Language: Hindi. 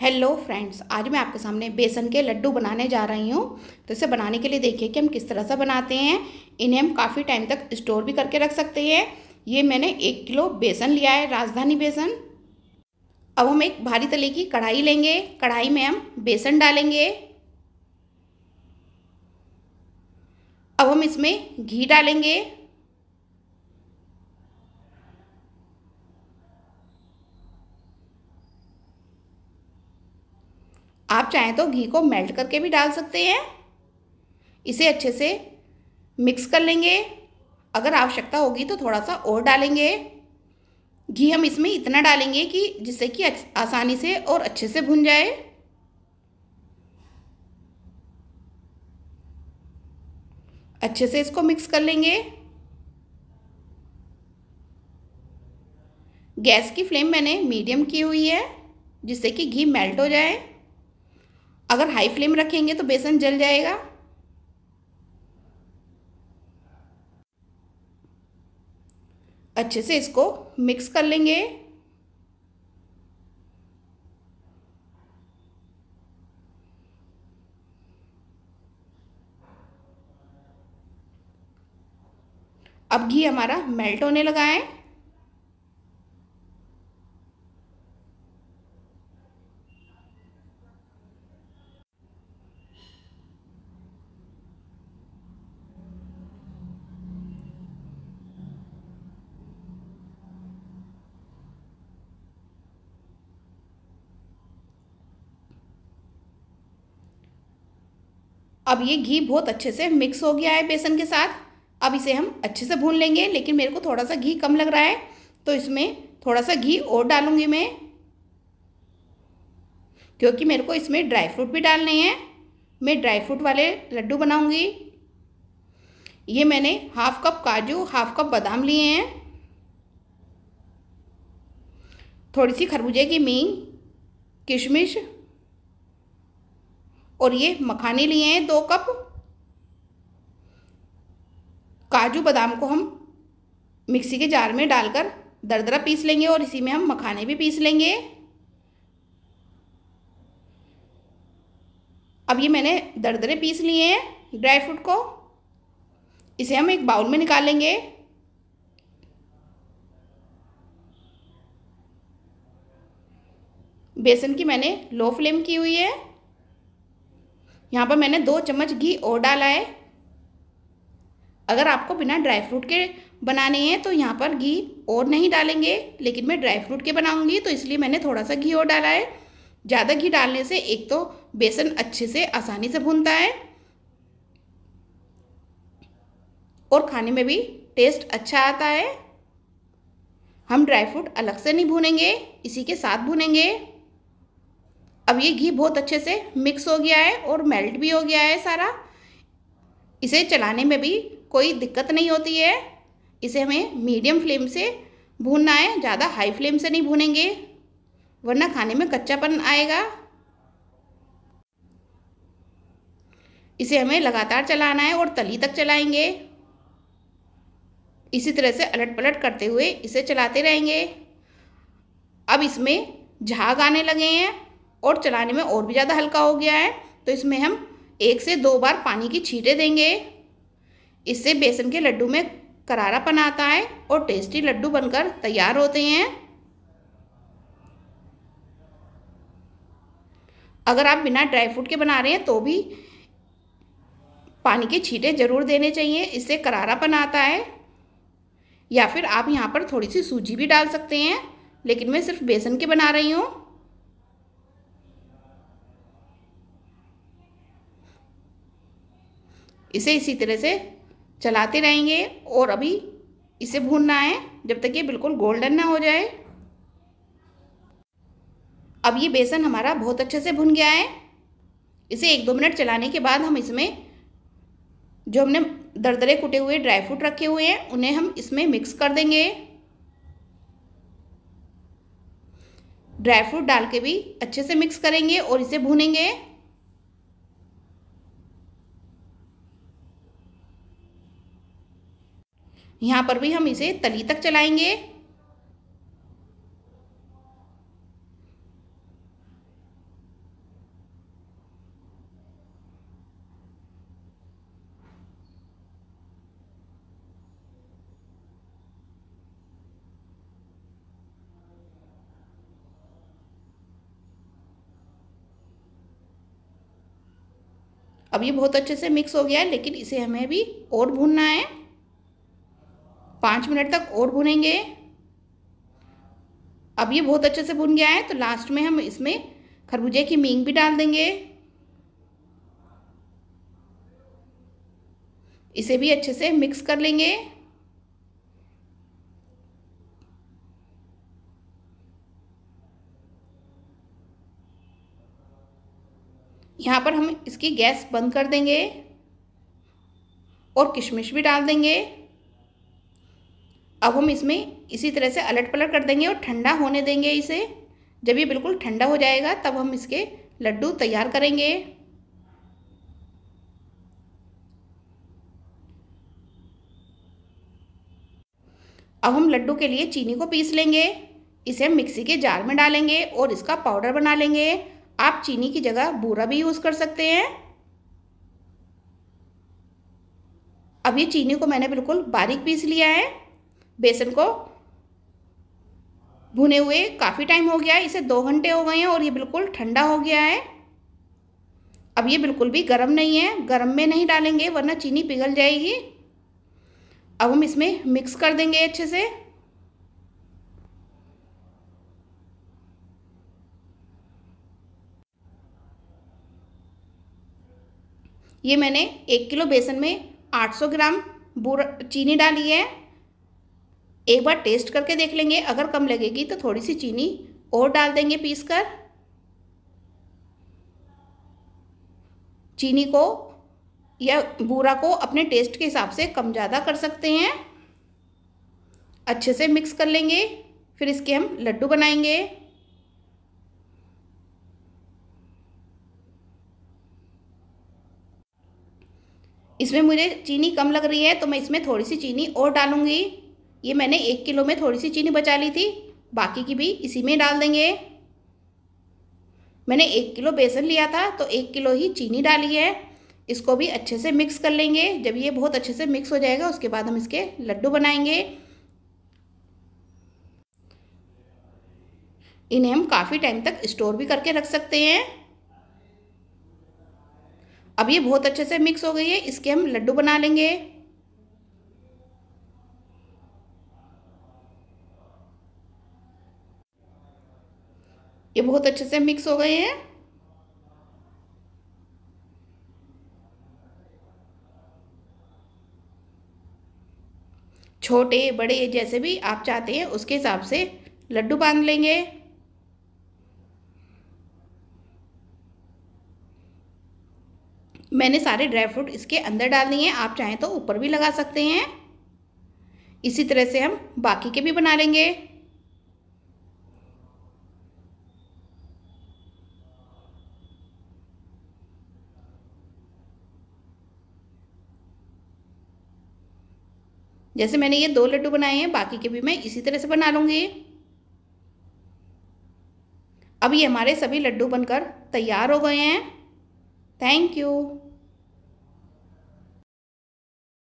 हेलो फ्रेंड्स आज मैं आपके सामने बेसन के लड्डू बनाने जा रही हूँ तो इसे बनाने के लिए देखिए कि हम किस तरह से बनाते हैं इन्हें हम काफ़ी टाइम तक स्टोर भी करके रख सकते हैं ये मैंने एक किलो बेसन लिया है राजधानी बेसन अब हम एक भारी तले की कढ़ाई लेंगे कढ़ाई में हम बेसन डालेंगे अब हम इसमें घी डालेंगे आप चाहें तो घी को मेल्ट करके भी डाल सकते हैं इसे अच्छे से मिक्स कर लेंगे अगर आवश्यकता होगी तो थोड़ा सा और डालेंगे घी हम इसमें इतना डालेंगे कि जिससे कि आसानी से और अच्छे से भुन जाए अच्छे से इसको मिक्स कर लेंगे गैस की फ्लेम मैंने मीडियम की हुई है जिससे कि घी मेल्ट हो जाए अगर हाई फ्लेम रखेंगे तो बेसन जल जाएगा अच्छे से इसको मिक्स कर लेंगे अब घी हमारा मेल्ट होने लगा है अब ये घी बहुत अच्छे से मिक्स हो गया है बेसन के साथ अब इसे हम अच्छे से भून लेंगे लेकिन मेरे को थोड़ा सा घी कम लग रहा है तो इसमें थोड़ा सा घी और डालूंगी मैं क्योंकि मेरे को इसमें ड्राई फ्रूट भी डालने हैं मैं ड्राई फ्रूट वाले लड्डू बनाऊंगी ये मैंने हाफ कप काजू हाफ कप बादाम लिए हैं थोड़ी सी खरबूजे की मींग किशमिश और ये मखाने लिए हैं दो कप काजू बादाम को हम मिक्सी के जार में डालकर दरदरा पीस लेंगे और इसी में हम मखाने भी पीस लेंगे अब ये मैंने दरदरे पीस लिए हैं ड्राई फ्रूट को इसे हम एक बाउल में निकालेंगे बेसन की मैंने लो फ्लेम की हुई है यहाँ पर मैंने दो चम्मच घी और डाला है अगर आपको बिना ड्राई फ्रूट के बनाने हैं तो यहाँ पर घी और नहीं डालेंगे लेकिन मैं ड्राई फ्रूट के बनाऊंगी तो इसलिए मैंने थोड़ा सा घी और डाला है ज़्यादा घी डालने से एक तो बेसन अच्छे से आसानी से भूनता है और खाने में भी टेस्ट अच्छा आता है हम ड्राई फ्रूट अलग से नहीं भूनेंगे इसी के साथ भूनेंगे अब ये घी बहुत अच्छे से मिक्स हो गया है और मेल्ट भी हो गया है सारा इसे चलाने में भी कोई दिक्कत नहीं होती है इसे हमें मीडियम फ्लेम से भूनना है ज़्यादा हाई फ्लेम से नहीं भूनेंगे वरना खाने में कच्चापन आएगा इसे हमें लगातार चलाना है और तली तक चलाएंगे इसी तरह से अलट पलट करते हुए इसे चलाते रहेंगे अब इसमें झाग आने लगे हैं और चलाने में और भी ज़्यादा हल्का हो गया है तो इसमें हम एक से दो बार पानी की छीटे देंगे इससे बेसन के लड्डू में करारापन आता है और टेस्टी लड्डू बनकर तैयार होते हैं अगर आप बिना ड्राई फ्रूट के बना रहे हैं तो भी पानी के छीटे ज़रूर देने चाहिए इससे करारापन आता है या फिर आप यहाँ पर थोड़ी सी सूजी भी डाल सकते हैं लेकिन मैं सिर्फ बेसन के बना रही हूँ इसे इसी तरह से चलाते रहेंगे और अभी इसे भूनना है जब तक ये बिल्कुल गोल्डन ना हो जाए अब ये बेसन हमारा बहुत अच्छे से भुन गया है इसे एक दो मिनट चलाने के बाद हम इसमें जो हमने दरदरे कुटे हुए ड्राई फ्रूट रखे हुए हैं उन्हें हम इसमें मिक्स कर देंगे ड्राई फ्रूट डाल के भी अच्छे से मिक्स करेंगे और इसे भूनेंगे यहाँ पर भी हम इसे तली तक चलाएंगे अब ये बहुत अच्छे से मिक्स हो गया है लेकिन इसे हमें भी और भूनना है पाँच मिनट तक और भुनेंगे अब ये बहुत अच्छे से भुन गया है तो लास्ट में हम इसमें खरबूजे की मींग भी डाल देंगे इसे भी अच्छे से मिक्स कर लेंगे यहाँ पर हम इसकी गैस बंद कर देंगे और किशमिश भी डाल देंगे अब हम इसमें इसी तरह से अलट पलट कर देंगे और ठंडा होने देंगे इसे जब ये बिल्कुल ठंडा हो जाएगा तब हम इसके लड्डू तैयार करेंगे अब हम लड्डू के लिए चीनी को पीस लेंगे इसे हम मिक्सी के जार में डालेंगे और इसका पाउडर बना लेंगे आप चीनी की जगह बूरा भी यूज़ कर सकते हैं अब ये चीनी को मैंने बिल्कुल बारीक पीस लिया है बेसन को भुने हुए काफ़ी टाइम हो गया है इसे दो घंटे हो गए हैं और ये बिल्कुल ठंडा हो गया है अब ये बिल्कुल भी गर्म नहीं है गर्म में नहीं डालेंगे वरना चीनी पिघल जाएगी अब हम इसमें मिक्स कर देंगे अच्छे से ये मैंने एक किलो बेसन में 800 ग्राम बूरा चीनी डाली है एक बार टेस्ट करके देख लेंगे अगर कम लगेगी तो थोड़ी सी चीनी और डाल देंगे पीस कर चीनी को या बूरा को अपने टेस्ट के हिसाब से कम ज़्यादा कर सकते हैं अच्छे से मिक्स कर लेंगे फिर इसके हम लड्डू बनाएंगे इसमें मुझे चीनी कम लग रही है तो मैं इसमें थोड़ी सी चीनी और डालूंगी ये मैंने एक किलो में थोड़ी सी चीनी बचा ली थी बाकी की भी इसी में डाल देंगे मैंने एक किलो बेसन लिया था तो एक किलो ही चीनी डाली है इसको भी अच्छे से मिक्स कर लेंगे जब ये बहुत अच्छे से मिक्स हो जाएगा उसके बाद हम इसके लड्डू बनाएंगे इन्हें हम काफ़ी टाइम तक स्टोर भी करके रख सकते हैं अब ये बहुत अच्छे से मिक्स हो गई है इसके हम लड्डू बना लेंगे ये बहुत अच्छे से मिक्स हो गए हैं छोटे बड़े जैसे भी आप चाहते हैं उसके हिसाब से लड्डू बांध लेंगे मैंने सारे ड्राई फ्रूट इसके अंदर डाल दिए हैं आप चाहें तो ऊपर भी लगा सकते हैं इसी तरह से हम बाकी के भी बना लेंगे जैसे मैंने ये दो लड्डू बनाए हैं बाकी के भी मैं इसी तरह से बना लूँगी अब ये हमारे सभी लड्डू बनकर तैयार हो गए हैं थैंक यू